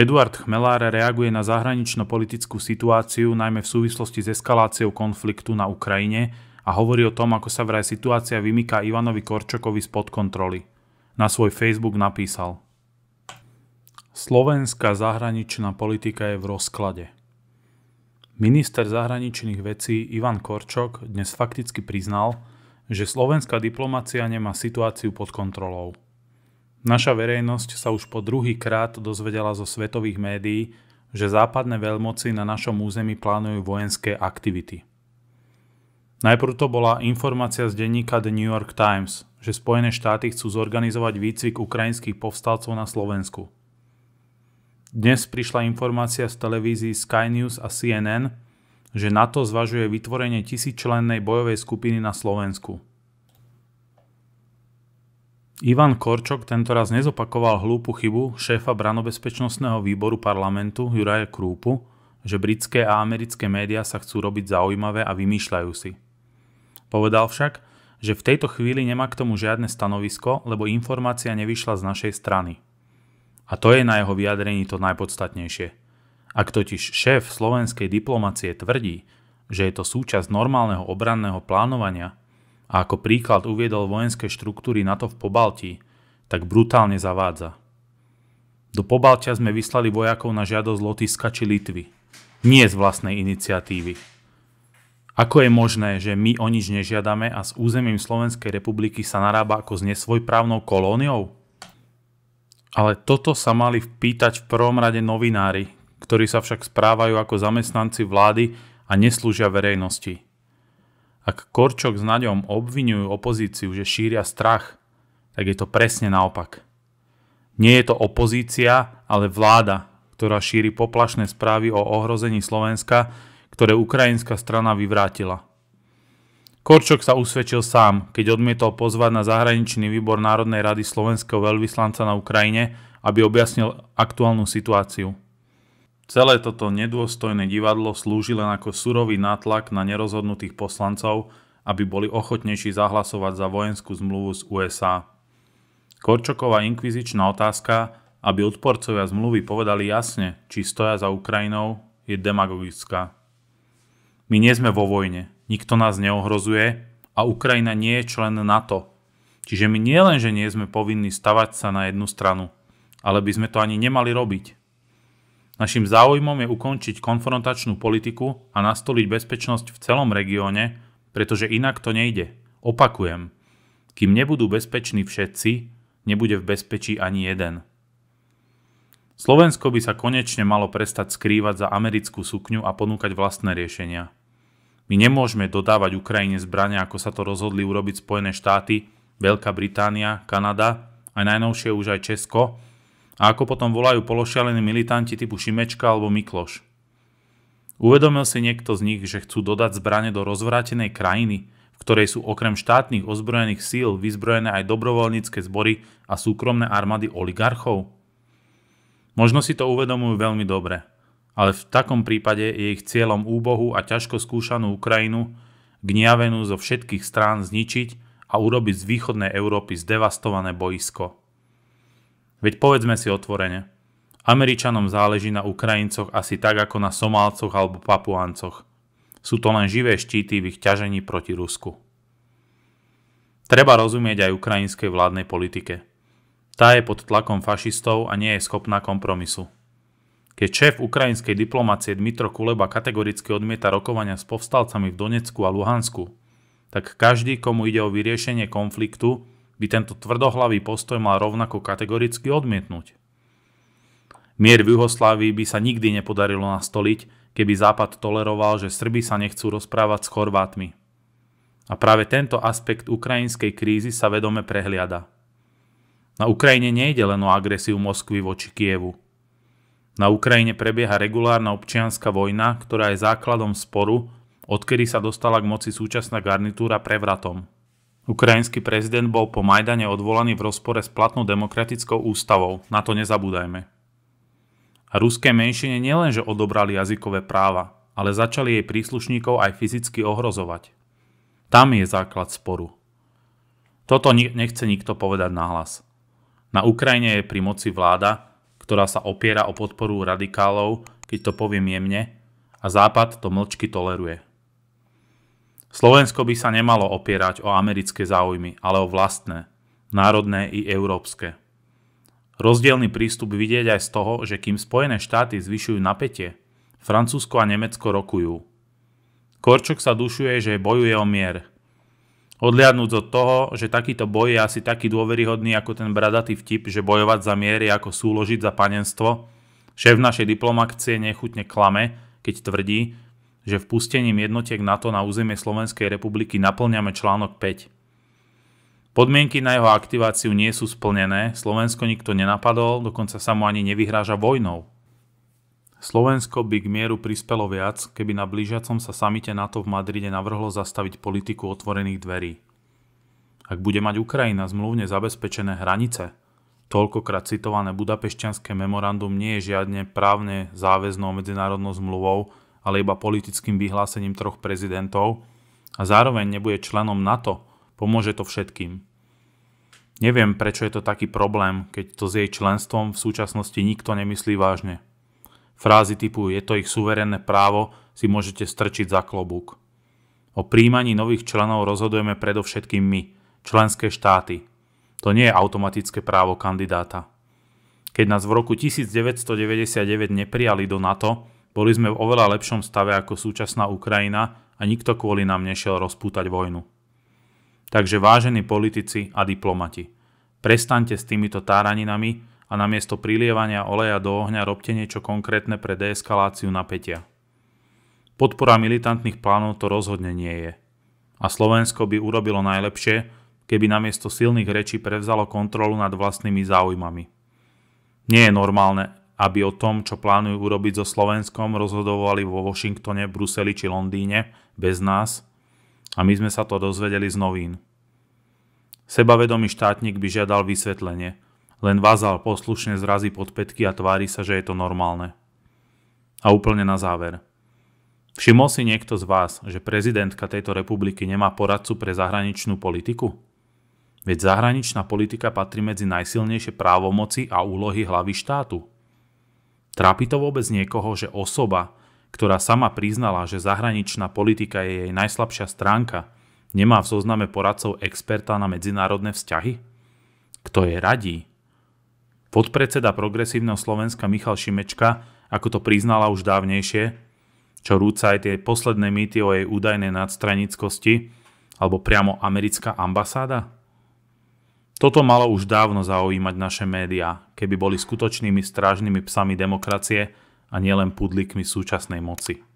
Eduard Chmelár reaguje na zahranično-politickú situáciu najmä v súvislosti s eskaláciou konfliktu na Ukrajine a hovorí o tom, ako sa vraj situácia vymyká Ivanovi Korčokovi spod kontroly. Na svoj Facebook napísal Slovenská zahraničná politika je v rozklade. Minister zahraničných vecí Ivan Korčok dnes fakticky priznal, že slovenská diplomácia nemá situáciu pod kontrolou. Naša verejnosť sa už po druhý krát dozvedela zo svetových médií, že západné veľmoci na našom území plánujú vojenské aktivity. Najprv to bola informácia z denníka The New York Times, že Spojené štáty chcú zorganizovať výcvik ukrajinských povstalcov na Slovensku. Dnes prišla informácia z televízií Sky News a CNN, že NATO zvažuje vytvorenie tisíčlennej bojovej skupiny na Slovensku – Ivan Korčok raz nezopakoval hlúpu chybu šéfa branobezpečnostného výboru parlamentu Juraja Krúpu, že britské a americké médiá sa chcú robiť zaujímavé a vymýšľajú si. Povedal však, že v tejto chvíli nemá k tomu žiadne stanovisko, lebo informácia nevyšla z našej strany. A to je na jeho vyjadrení to najpodstatnejšie. Ak totiž šéf slovenskej diplomacie tvrdí, že je to súčasť normálneho obranného plánovania – a ako príklad uviedol vojenské štruktúry NATO v Pobalti, tak brutálne zavádza. Do Pobaltia sme vyslali vojakov na žiadosť Lotyska či Litvy. Nie z vlastnej iniciatívy. Ako je možné, že my o nič nežiadame a s územím Slovenskej republiky sa narába ako s nesvojprávnou kolóniou? Ale toto sa mali vpýtať v prvom rade novinári, ktorí sa však správajú ako zamestnanci vlády a neslúžia verejnosti. Ak Korčok s Naďom obvinujú opozíciu, že šíria strach, tak je to presne naopak. Nie je to opozícia, ale vláda, ktorá šíri poplašné správy o ohrození Slovenska, ktoré ukrajinská strana vyvrátila. Korčok sa usvedčil sám, keď odmietol pozvať na zahraničný výbor Národnej rady slovenského veľvyslanca na Ukrajine, aby objasnil aktuálnu situáciu. Celé toto nedôstojné divadlo slúži len ako surový nátlak na nerozhodnutých poslancov, aby boli ochotnejší zahlasovať za vojenskú zmluvu z USA. Korčoková inkvizičná otázka, aby odporcovia zmluvy povedali jasne, či stoja za Ukrajinou, je demagogická. My nie sme vo vojne, nikto nás neohrozuje a Ukrajina nie je člen NATO. Čiže my nie len, že nie sme povinní stavať sa na jednu stranu, ale by sme to ani nemali robiť. Našim záujmom je ukončiť konfrontačnú politiku a nastoliť bezpečnosť v celom regióne, pretože inak to nejde. Opakujem, kým nebudú bezpeční všetci, nebude v bezpečí ani jeden. Slovensko by sa konečne malo prestať skrývať za americkú sukňu a ponúkať vlastné riešenia. My nemôžeme dodávať Ukrajine zbrania, ako sa to rozhodli urobiť Spojené štáty, Veľká Británia, Kanada a najnovšie už aj Česko, a ako potom volajú pološialení militanti typu Šimečka alebo Mikloš. Uvedomil si niekto z nich, že chcú dodať zbrane do rozvrátenej krajiny, v ktorej sú okrem štátnych ozbrojených síl vyzbrojené aj dobrovoľnícke zbory a súkromné armády oligarchov? Možno si to uvedomujú veľmi dobre, ale v takom prípade je ich cieľom úbohu a ťažko skúšanú Ukrajinu, gniavenú zo všetkých strán zničiť a urobiť z východnej Európy zdevastované boisko. Veď povedzme si otvorene. Američanom záleží na Ukrajincoch asi tak ako na Somálcoch alebo Papuáncoch. Sú to len živé štíty v ich ťažení proti Rusku. Treba rozumieť aj ukrajinskej vládnej politike. Tá je pod tlakom fašistov a nie je schopná kompromisu. Keď šéf ukrajinskej diplomácie Dmitro Kuleba kategoricky odmieta rokovania s povstalcami v Donecku a Luhansku, tak každý, komu ide o vyriešenie konfliktu, by tento tvrdohlavý postoj mal rovnako kategoricky odmietnúť. Mier v Juhoslávii by sa nikdy nepodarilo nastoliť, keby Západ toleroval, že Srby sa nechcú rozprávať s Chorvátmi. A práve tento aspekt ukrajinskej krízy sa vedome prehliada. Na Ukrajine nejde len o agresiu Moskvy voči Kievu. Na Ukrajine prebieha regulárna občianská vojna, ktorá je základom sporu, odkedy sa dostala k moci súčasná garnitúra prevratom. Ukrajinský prezident bol po Majdane odvolaný v rozpore s platnou demokratickou ústavou, na to nezabúdajme. A ruské menšine nielenže odobrali jazykové práva, ale začali jej príslušníkov aj fyzicky ohrozovať. Tam je základ sporu. Toto nechce nikto povedať nahlas. Na Ukrajine je pri moci vláda, ktorá sa opiera o podporu radikálov, keď to poviem jemne, a Západ to mlčky toleruje. Slovensko by sa nemalo opierať o americké záujmy, ale o vlastné, národné i európske. Rozdielny prístup vidieť aj z toho, že kým Spojené štáty zvyšujú napätie, Francúzsko a Nemecko rokujú. Korčok sa dušuje, že bojuje o mier. Odliadnúť od toho, že takýto boj je asi taký dôveryhodný ako ten bradatý vtip, že bojovať za mier je ako súložiť za panenstvo, šéf našej diplomakcie nechutne klame, keď tvrdí, že vpustením jednotiek NATO na územie Slovenskej republiky naplňame článok 5. Podmienky na jeho aktiváciu nie sú splnené, Slovensko nikto nenapadol, dokonca sa mu ani nevyhráža vojnou. Slovensko by k mieru prispelo viac, keby na blížiacom sa samite NATO v Madride navrhlo zastaviť politiku otvorených dverí. Ak bude mať Ukrajina zmluvne zabezpečené hranice, toľkokrát citované budapešťanské memorandum nie je žiadne právne záväznou medzinárodnou zmluvou, ale iba politickým vyhlásením troch prezidentov a zároveň nebude členom NATO, pomôže to všetkým. Neviem, prečo je to taký problém, keď to s jej členstvom v súčasnosti nikto nemyslí vážne. Frázy typu je to ich suverénne právo si môžete strčiť za klobúk. O príjmaní nových členov rozhodujeme predovšetkým my, členské štáty. To nie je automatické právo kandidáta. Keď nás v roku 1999 neprijali do NATO, boli sme v oveľa lepšom stave ako súčasná Ukrajina a nikto kvôli nám nešiel rozpútať vojnu. Takže vážení politici a diplomati, prestaňte s týmito táraninami a namiesto prilievania oleja do ohňa robte niečo konkrétne pre deeskaláciu napätia. Podpora militantných plánov to rozhodne nie je. A Slovensko by urobilo najlepšie, keby namiesto silných rečí prevzalo kontrolu nad vlastnými záujmami. Nie je normálne, aby o tom, čo plánujú urobiť so Slovenskom, rozhodovali vo Washingtone, Bruseli či Londýne bez nás a my sme sa to dozvedeli z novín. Sebavedomý štátnik by žiadal vysvetlenie, len vazal poslušne zrazí pod petky a tvári sa, že je to normálne. A úplne na záver. Všimol si niekto z vás, že prezidentka tejto republiky nemá poradcu pre zahraničnú politiku? Veď zahraničná politika patrí medzi najsilnejšie právomoci a úlohy hlavy štátu. Trápi to vôbec niekoho, že osoba, ktorá sama priznala, že zahraničná politika je jej najslabšia stránka, nemá v zozname poradcov experta na medzinárodné vzťahy? Kto je radí? Podpredseda progresívneho Slovenska Michal Šimečka, ako to priznala už dávnejšie, čo rúca aj tie posledné mýty o jej údajnej nadstranickosti, alebo priamo americká ambasáda? Toto malo už dávno zaujímať naše médiá, keby boli skutočnými strážnymi psami demokracie a nielen pudlikmi súčasnej moci.